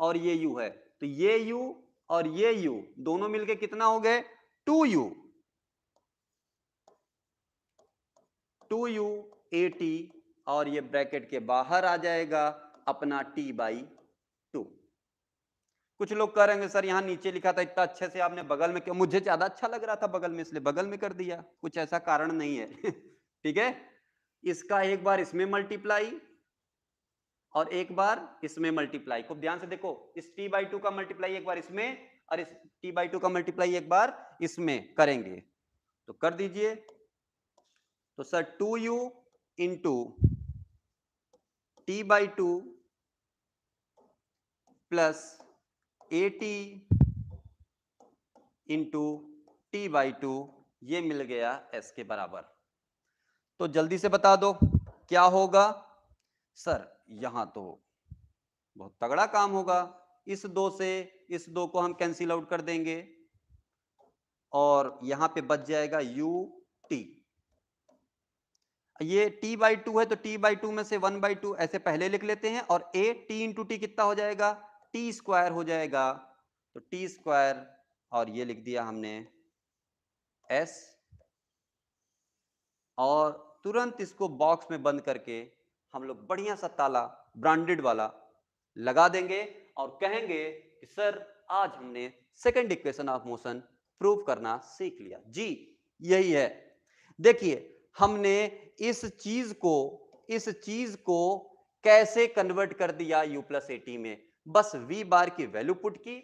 और ये U है तो ये U और ये u दोनों मिलके कितना हो गए two u two u a T और ये ब्रैकेट के बाहर आ जाएगा अपना t बाई टू कुछ लोग कह रहे हैं सर यहां नीचे लिखा था इतना अच्छे से आपने बगल में क्यों मुझे ज्यादा अच्छा लग रहा था बगल में इसलिए बगल में कर दिया कुछ ऐसा कारण नहीं है ठीक है इसका एक बार इसमें मल्टीप्लाई और एक बार इसमें मल्टीप्लाई खूब ध्यान से देखो इस टी बाई टू का मल्टीप्लाई एक बार इसमें और इस टी बाई टू का मल्टीप्लाई एक बार इसमें करेंगे तो कर दीजिए तो sir two u into t by two plus A t into t by two ये मिल गया एस के बराबर तो जल्दी से बता दो क्या होगा सर यहां तो बहुत तगड़ा काम होगा इस दो से इस दो को हम कैंसिल आउट कर देंगे और यहां पे बच जाएगा यू टी ये t बाई टू है तो t बाई टू में से वन बाई टू ऐसे पहले लिख लेते हैं और a t इंटू टी कितना हो जाएगा t स्क्वायर हो जाएगा तो t स्क्वायर और ये लिख दिया हमने s और तुरंत इसको बॉक्स में बंद करके हम लोग बढ़िया सा ताला ब्रांडेड वाला लगा देंगे और कहेंगे कि सर आज हमने second equation of motion prove करना सीख लिया जी यही है देखिए हमने इस चीज को इस चीज को कैसे कन्वर्ट कर दिया यू प्लस एटी में बस v बार की वैल्यू पुट की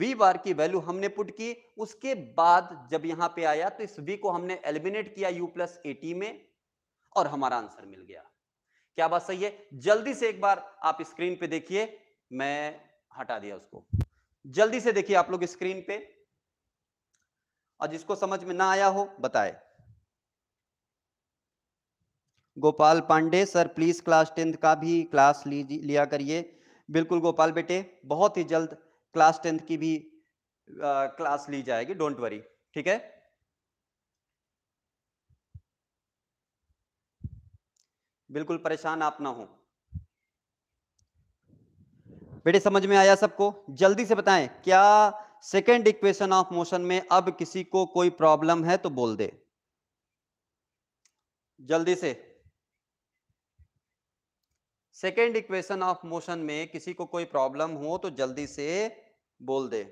v बार की वैल्यू हमने पुट की उसके बाद जब यहां पे आया तो इस v को हमने एलिमिनेट किया यू प्लस एटी में और हमारा आंसर मिल गया क्या बात सही है जल्दी से एक बार आप स्क्रीन पे देखिए मैं हटा दिया उसको जल्दी से देखिए आप लोग स्क्रीन पे और जिसको समझ में ना आया हो बताए Gopal Pandey sir please class tenth का भी क्लास लिया करिए बिल्कुल गोपाल बेटे बहुत ही जल्द क्लास टेंथ की भी आ, क्लास ली जाएगी डोंट वरी ठीक है बिल्कुल परेशान आप ना हो बेटे समझ में आया सबको जल्दी से बताएं क्या सेकेंड इक्वेशन ऑफ मोशन में अब किसी को कोई प्रॉब्लम है तो बोल दे जल्दी से सेकेंड इक्वेशन ऑफ मोशन में किसी को कोई प्रॉब्लम हो तो जल्दी से बोल दे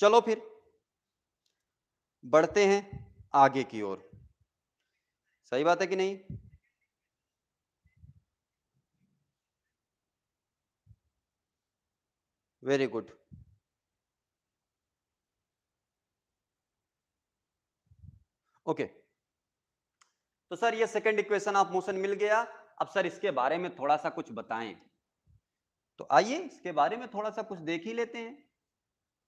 चलो फिर बढ़ते हैं आगे की ओर सही बात है कि नहीं वेरी गुड ओके तो सर ये सेकंड इक्वेशन ऑफ मोशन मिल गया अब सर इसके बारे में थोड़ा सा कुछ बताएं तो आइए इसके बारे में थोड़ा सा कुछ देख ही लेते हैं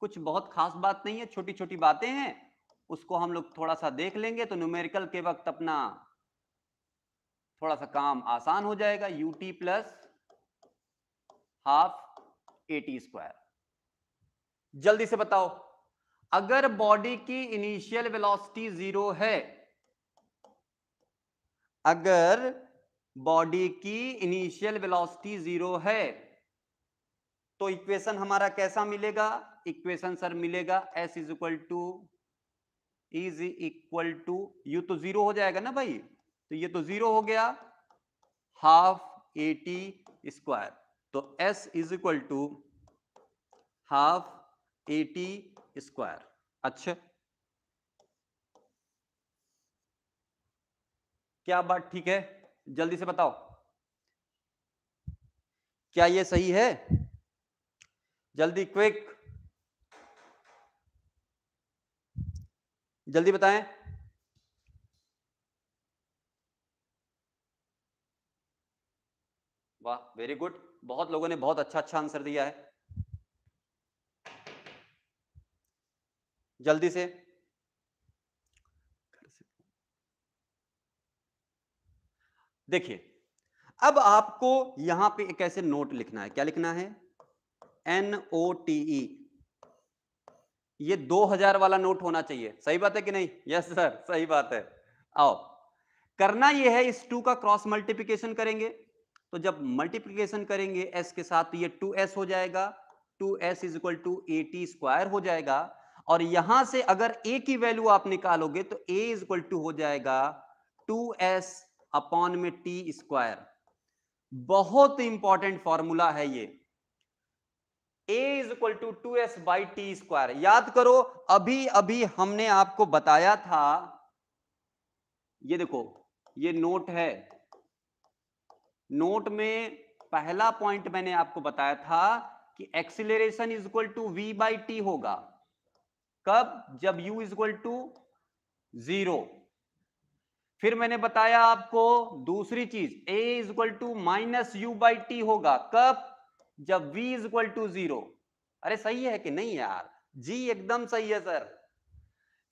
कुछ बहुत खास बात नहीं है छोटी छोटी बातें हैं उसको हम लोग थोड़ा सा देख लेंगे तो न्यूमेरिकल के वक्त अपना थोड़ा सा काम आसान हो जाएगा u T plus half A T square जल्दी से बताओ अगर बॉडी की इनिशियल वेलोसिटी जीरो है अगर बॉडी की इनिशियल वेलोसिटी जीरो है तो इक्वेशन हमारा कैसा मिलेगा इक्वेशन सर मिलेगा s is equal to is equal to you तो जीरो हो जाएगा ना भाई तो ये तो जीरो हो गया हाफ ए टी स्क्वायर तो s is equal to half A T square अच्छा क्या बात ठीक है जल्दी से बताओ क्या ये सही है जल्दी क्विक जल्दी बताएं वाह वेरी गुड बहुत लोगों ने बहुत अच्छा अच्छा आंसर दिया है जल्दी से देखिए अब आपको यहां पे एक ऐसे नोट लिखना है क्या लिखना है एन ओ टी ई ये 2000 वाला नोट होना चाहिए सही बात है कि नहीं यस सर सही बात है आओ करना ये है इस टू का क्रॉस मल्टीप्लीकेशन करेंगे तो जब मल्टीप्लीकेशन करेंगे एस के साथ तो ये टू एस हो जाएगा two s is equal to A T square हो जाएगा और यहां से अगर ए की वैल्यू आप निकालोगे तो ए इज इक्वल टू हो जाएगा टू एस अपॉन में टी स्क्वायर बहुत इंपॉर्टेंट फॉर्मूला है ये a is equal to two s by t square याद करो अभी अभी हमने आपको बताया था ये देखो ये नोट है नोट में पहला पॉइंट मैंने आपको बताया था कि acceleration is equal to v by t होगा कब जब u is equal to zero फिर मैंने बताया आपको दूसरी चीज a is equal to minus u by t होगा कब जब v is equal to zero अरे सही है कि नहीं यार जी एकदम सही है सर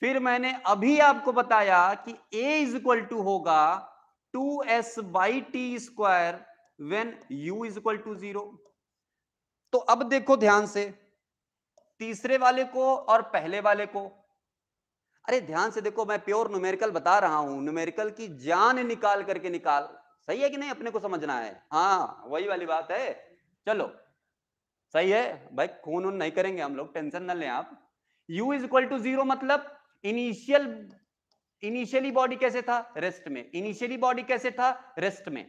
फिर मैंने अभी आपको बताया कि a इज इक्वल टू होगा 2s s by t square when u is equal to zero तो अब देखो ध्यान से तीसरे वाले को और पहले वाले को अरे ध्यान से देखो मैं प्योर न्यूमेरिकल बता रहा हूं न्यूमेरिकल की जान निकाल करके निकाल सही है कि नहीं अपने को समझना है हाँ वही वाली बात है चलो सही है भाई खून उन नहीं करेंगे हम लोग टेंशन ना लें आप u is equal to zero मतलब इनिशियल इनिशियली बॉडी कैसे था रेस्ट में इनिशियली बॉडी कैसे था रेस्ट में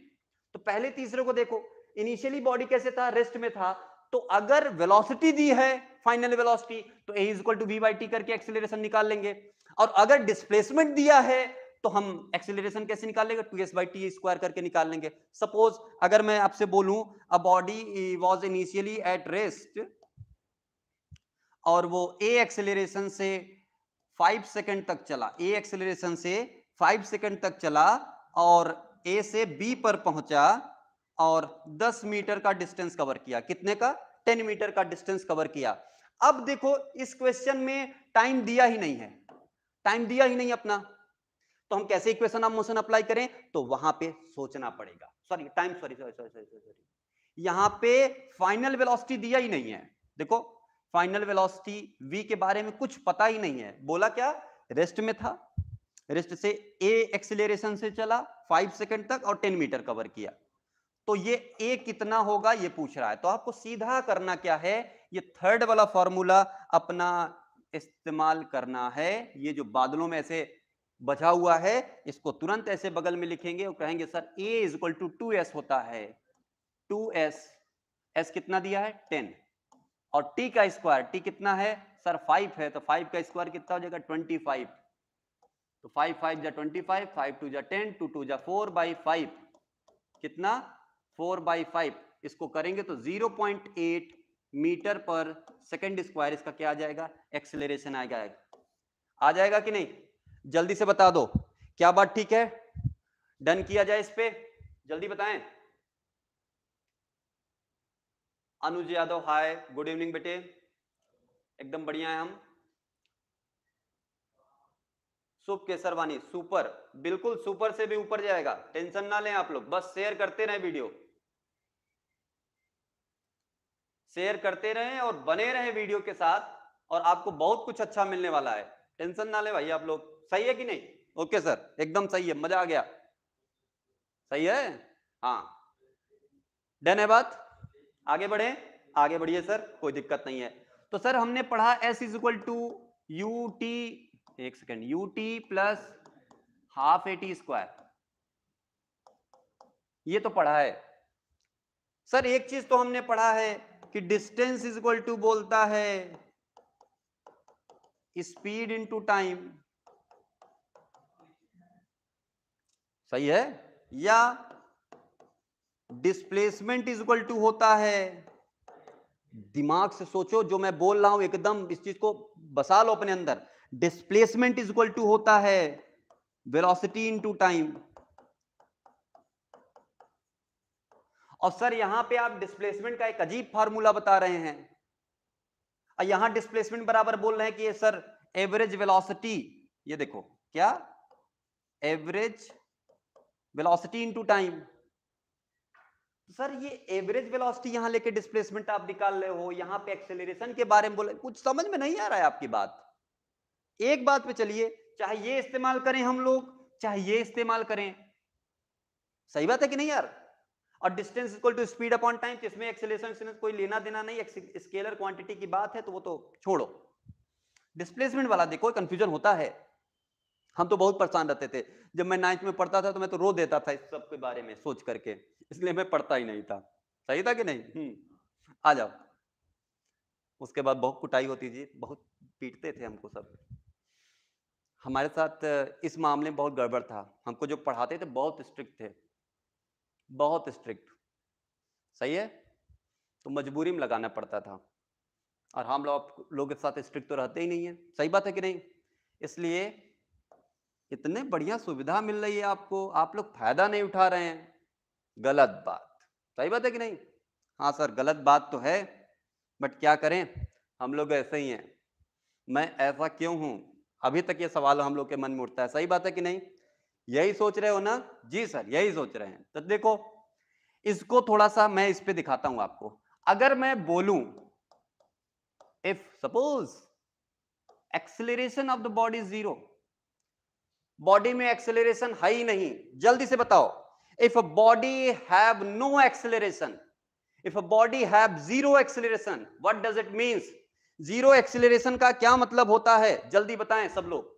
तो पहले तीसरे को देखो इनिशियली बॉडी कैसे था रेस्ट में था तो अगर वेलोसिटी दी है फाइनल वेलोसिटी तो a is equal to v by t करके एक्सिलेशन निकाल लेंगे और अगर डिस्प्लेसमेंट दिया है तो हम एक्सिलेशन कैसे निकालेंगे two s by t square करके निकाल लेंगे सपोज अगर मैं आपसे बोलूं a body was initially at rest और वो ए एक्सेलरेशन से फाइव सेकेंड तक चला ए एक्सेलरेशन से फाइव सेकेंड तक चला और ए से बी पर पहुंचा और दस मीटर का डिस्टेंस कवर किया कितने का टेन मीटर का डिस्टेंस कवर किया अब देखो इस क्वेश्चन में टाइम दिया ही नहीं है टाइम दिया ही नहीं अपना तो हम कैसे इक्वेशन ऑफ मोशन अप्लाई करें तो वहां पे सोचना पड़ेगा sorry time sorry sorry sorry sorry sorry यहाँ पे फाइनल वेलोसिटी दिया ही नहीं है देखो फाइनल वेलोसिटी v के बारे में कुछ पता ही नहीं है बोला क्या रेस्ट में था रेस्ट से a एक्सिलेशन से चला फाइव सेकेंड तक और टेन मीटर कवर किया तो ये a कितना होगा ये पूछ रहा है तो आपको सीधा करना क्या है ये थर्ड वाला फॉर्मूला अपना इस्तेमाल करना है ये जो बादलों में ऐसे बचा हुआ है इसको तुरंत ऐसे बगल में लिखेंगे और कहेंगे sir a is equal to two s होता है टू एस एस कितना दिया है टेन और टी का स्क्वायर टी कितना है सर फाइव है तो फाइव का स्क्वायर कितना हो जाएगा ट्वेंटी फाइव तो फाइव फाइव जा ट्वेंटी फाइव फाइव टू जा टेन टू टू जा फोर बाई फाइव कितना फोर बाई फाइव इसको करेंगे तो zero point eight metre per second square इसका क्या आ जाएगा एक्सेलरेशन आ जाएगा आ जाएगा कि नहीं जल्दी से बता दो क्या बात ठीक है डन किया जाए इस पे जल्दी बताएं Anuj Yadav hi good evening बेटे एकदम बढ़िया है हम शुभ केसरवानी सुपर बिल्कुल सुपर से भी ऊपर जाएगा टेंशन ना लें आप लोग बस शेयर करते रहे वीडियो शेयर करते रहे और बने रहे वीडियो के साथ और आपको बहुत कुछ अच्छा मिलने वाला है टेंशन ना ले भाई आप लोग सही है कि नहीं ओके सर एकदम सही है मजा आ गया सही है हाँ डन है बात आगे बढ़े आगे बढ़िए सर कोई दिक्कत नहीं है तो सर हमने पढ़ा s is equal to you t एक second u T plus half A T square ये तो पढ़ा है सर एक चीज तो हमने पढ़ा है कि डिस्टेंस इज इक्वल टू बोलता है स्पीड इनटू टाइम सही है या डिस्प्लेसमेंट इज इक्वल टू होता है दिमाग से सोचो जो मैं बोल रहा हूं एकदम इस चीज को बसा लो अपने अंदर डिस्प्लेसमेंट इज इक्वल टू होता है वेलोसिटी टू टाइम और सर यहां पे आप डिस्प्लेसमेंट का एक अजीब फार्मूला बता रहे हैं और यहां डिस्प्लेसमेंट बराबर बोल रहे हैं कि ये सर एवरेज वेलोसिटी ये देखो क्या average velocity into time sir ये एवरेज वेलोसिटी यहां लेके डिस्प्लेसमेंट आप निकाल रहे हो यहां पे एक्सेलरेशन के बारे में बोले कुछ समझ में नहीं आ रहा है आपकी बात एक बात पे चलिए चाहे ये इस्तेमाल करें हम लोग चाहे ये इस्तेमाल करें सही बात है कि नहीं यार और distance equal to speed upon time तो इसमें एक्सेलेशन कोई लेना देना नहीं स्केलर क्वांटिटी की बात है तो वो तो छोड़ो डिस्प्लेसमेंट वाला देखो कंफ्यूजन होता है हम तो बहुत परेशान रहते थे जब मैं नाइन्थ में पढ़ता था तो मैं तो रो देता था इस सब के बारे में सोच करके इसलिए मैं पढ़ता ही नहीं था सही था कि नहीं हम्म। आ जाओ उसके बाद बहुत कुटाई होती थी बहुत पीटते थे हमको सब हमारे साथ इस मामले में बहुत गड़बड़ था हमको जो पढ़ाते थे बहुत स्ट्रिक्ट थे बहुत स्ट्रिक्ट सही है तो मजबूरी में लगाना पड़ता था और हम लोग लोगों के साथ स्ट्रिक्ट तो रहते ही नहीं है सही बात है कि नहीं इसलिए इतने बढ़िया सुविधा मिल रही है आपको आप लोग फायदा नहीं उठा रहे हैं गलत बात सही बात है कि नहीं हाँ सर गलत बात तो है बट क्या करें हम लोग ऐसे ही हैं मैं ऐसा क्यों हूँ अभी तक ये सवाल हम लोग के मन में उठता है सही बात है कि नहीं यही सोच रहे हो ना जी सर यही सोच रहे हैं तो देखो इसको थोड़ा सा मैं इस पे दिखाता हूं आपको अगर मैं बोलूं if suppose acceleration of the body zero body में एक्सेलरेशन है ही नहीं जल्दी से बताओ if a body have no acceleration if a body have zero acceleration what does it means zero acceleration का क्या मतलब होता है जल्दी बताएं सब लोग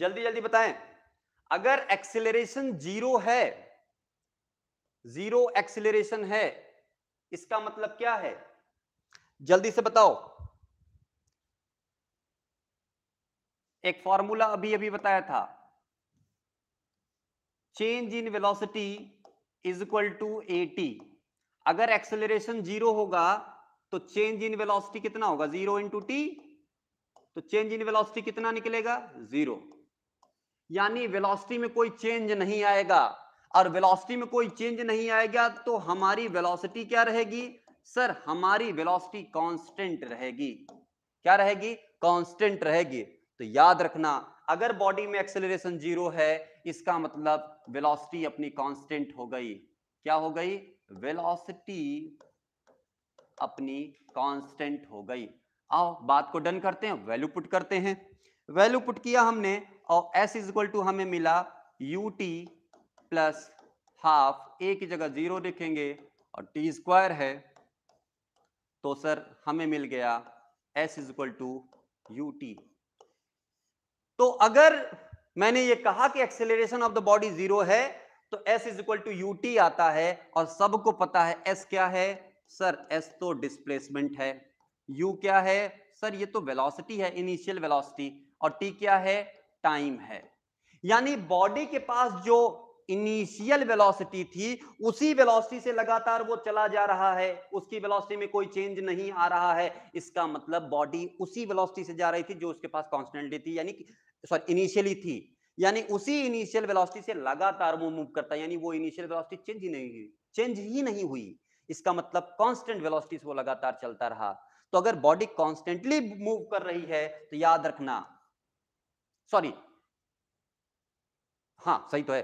जल्दी जल्दी बताएं अगर एक्सिलेरेशन जीरो है जीरो एक्सिलेरेशन है इसका मतलब क्या है जल्दी से बताओ एक फॉर्मूला अभी अभी बताया था change in velocity is equal to A t अगर एक्सेलरेशन जीरो होगा तो चेंज इन वेलोसिटी कितना होगा जीरो इंटू टी तो चेंज इन वेलोसिटी कितना निकलेगा जीरो यानी वेलोसिटी में कोई चेंज नहीं आएगा और वेलोसिटी में कोई चेंज नहीं आएगा तो हमारी वेलोसिटी क्या रहेगी सर हमारी वेलोसिटी कांस्टेंट रहेगी क्या रहेगी कांस्टेंट रहेगी तो याद रखना अगर बॉडी में एक्सेलरेशन जीरो है इसका मतलब वेलोसिटी अपनी कांस्टेंट हो गई क्या हो गई वेलोसिटी अपनी कांस्टेंट हो गई आओ बात को डन करते हैं वैल्यू पुट करते हैं वैल्यू पुट किया हमने और एस इज इक्वल टू हमें मिला u T plus half a की जगह जीरो देखेंगे और टी स्क्वायर है तो सर हमें मिल गया s is equal to you t तो अगर मैंने ये कहा कि acceleration of the body zero है तो s is equal to you t आता है और सबको पता है एस क्या है सर एस तो डिस्प्लेसमेंट है यू क्या है सर ये तो वेलोसिटी है इनिशियल वेलोसिटी और टी क्या है टाइम है यानी बॉडी के पास जो इनिशियल वेलोसिटी थी उसी वेलोसिटी से लगातार वो चला जा रहा है उसकी वेलोसिटी में कोई चेंज नहीं आ रहा है इसका मतलब बॉडी उसी वेलोसिटी से जा रही थी जो उसके पास कॉन्स्टेंटली थी यानी सॉरी इनिशियली थी यानी उसी इनिशियल वेलोसिटी से लगातार वो मूव करता है यानी वो इनिशियल वेलोसिटी चेंज ही नहीं हुई चेंज ही नहीं हुई इसका मतलब कांस्टेंट वेलोसिटी से वो लगातार चलता रहा तो अगर बॉडी कांस्टेंटली मूव कर रही है तो याद रखना सॉरी हाँ सही तो है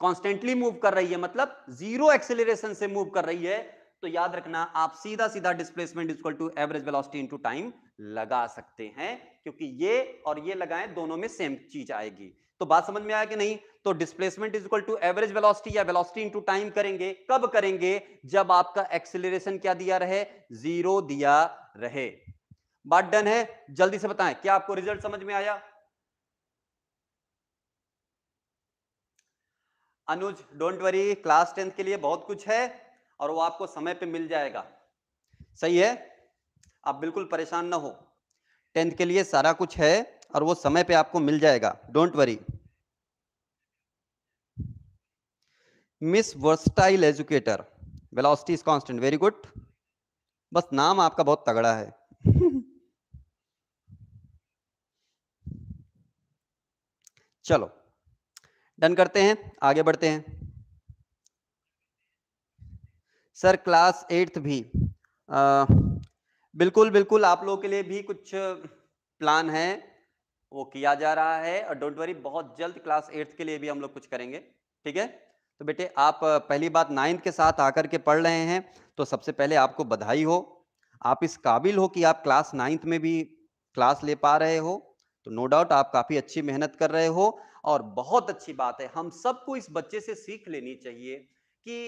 कॉन्स्टेंटली मूव कर रही है मतलब जीरो एक्सेलरेशन से मूव कर रही है तो याद रखना आप सीधा सीधा displacement equal to average velocity into time लगा सकते हैं क्योंकि ये और ये लगाएं दोनों में सेम चीज आएगी तो बात समझ में आया कि नहीं तो displacement equal to average velocity या वेलोसिटी इनटू टाइम करेंगे कब करेंगे जब आपका एक्सेलरेशन क्या दिया रहे जीरो दिया रहे बात डन है जल्दी से बताएं क्या आपको रिजल्ट समझ में आया Anuj don't worry class tenth के लिए बहुत कुछ है और वो आपको समय पे मिल जाएगा सही है आप बिल्कुल परेशान ना हो टेंथ के लिए सारा कुछ है और वो समय पे आपको मिल जाएगा don't worry miss versatile educator velocity is constant very good बस नाम आपका बहुत तगड़ा है चलो डन करते हैं आगे बढ़ते हैं सर क्लास एट्थ भी आ, बिल्कुल बिल्कुल आप लोगों के लिए भी कुछ प्लान है वो किया जा रहा है और डोंट वरी बहुत जल्द क्लास एट्थ के लिए भी हम लोग कुछ करेंगे ठीक है तो बेटे आप पहली बात नाइन्थ के साथ आकर के पढ़ रहे हैं तो सबसे पहले आपको बधाई हो आप इस काबिल हो कि आप क्लास नाइन्थ में भी क्लास ले पा रहे हो तो नो डाउट आप काफ़ी अच्छी मेहनत कर रहे हो और बहुत अच्छी बात है हम सबको इस बच्चे से सीख लेनी चाहिए कि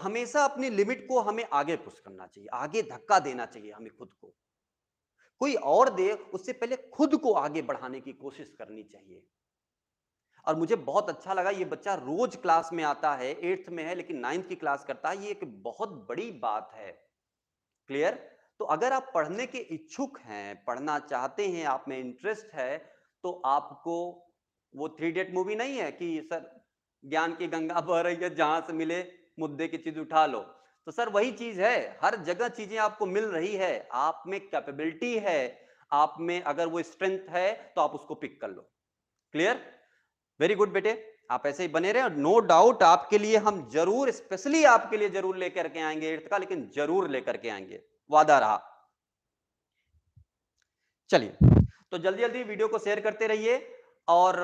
हमेशा अपनी लिमिट को हमें आगे पुश करना चाहिए आगे धक्का देना चाहिए हमें खुद को कोई और दे उससे पहले खुद को आगे बढ़ाने की कोशिश करनी चाहिए और मुझे बहुत अच्छा लगा ये बच्चा रोज क्लास में आता है एट्थ में है लेकिन नाइन्थ की क्लास करता है ये एक बहुत बड़ी बात है क्लियर तो अगर आप पढ़ने के इच्छुक हैं पढ़ना चाहते हैं आप में इंटरेस्ट है तो आपको वो थ्री डेट मूवी नहीं है कि सर ज्ञान की गंगा बह रही है जहां से मिले मुद्दे की चीज उठा लो तो सर वही चीज है हर जगह चीजें आपको मिल रही है आप में कैपेबिलिटी है आप में अगर वो स्ट्रेंथ है तो आप उसको पिक कर लो क्लियर वेरी गुड बेटे आप ऐसे ही बने रहे और नो डाउट आपके लिए हम जरूर स्पेशली आपके लिए जरूर लेकर के आएंगे एट्थ का लेकिन जरूर लेकर के आएंगे वादा रहा चलिए तो जल्दी जल्दी वीडियो को शेयर करते रहिए और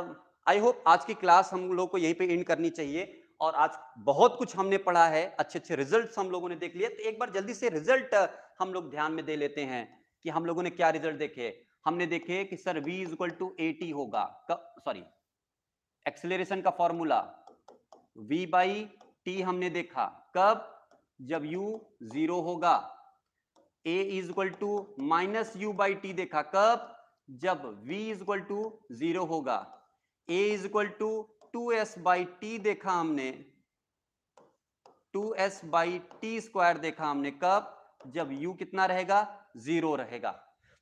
आई होप आज की क्लास हम लोग को यहीं पे एंड करनी चाहिए और आज बहुत कुछ हमने पढ़ा है अच्छे अच्छे रिजल्ट हम लोगों ने देख लिया तो एक बार जल्दी से रिजल्ट हम लोग ध्यान में दे लेते हैं कि हम लोगों ने क्या रिजल्ट देखे हमने देखे कि sir v is equal to A t होगा सॉरी एक्सेलरेशन का फॉर्मूला v बाई टी हमने देखा कब जब u जीरो होगा a is equal to minus u by t देखा कब जब v is equal to zero होगा a is equal to two s by t देखा हमने two s by t square देखा हमने कब जब u कितना रहेगा जीरो रहेगा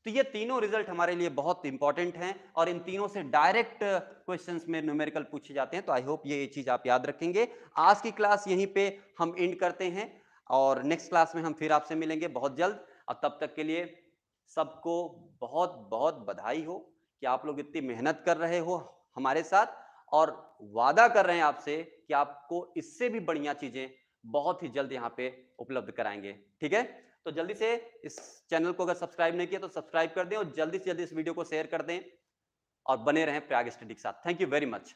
तो ये तीनों रिजल्ट हमारे लिए बहुत इंपॉर्टेंट हैं और इन तीनों से डायरेक्ट क्वेश्चंस में न्यूमेरिकल पूछे जाते हैं तो आई होप ये चीज आप याद रखेंगे आज की क्लास यहीं पे हम एंड करते हैं और नेक्स्ट क्लास में हम फिर आपसे मिलेंगे बहुत जल्द और तब तक के लिए सबको बहुत बहुत बधाई हो कि आप लोग इतनी मेहनत कर रहे हो हमारे साथ और वादा कर रहे हैं आपसे कि आपको इससे भी बढ़िया चीजें बहुत ही जल्द यहाँ पे उपलब्ध कराएंगे ठीक है तो जल्दी से इस चैनल को अगर सब्सक्राइब नहीं किया तो सब्सक्राइब कर दें और जल्दी से जल्दी इस वीडियो को शेयर कर दें और बने रहें प्रयाग स्टडी के साथ थैंक यू वेरी मच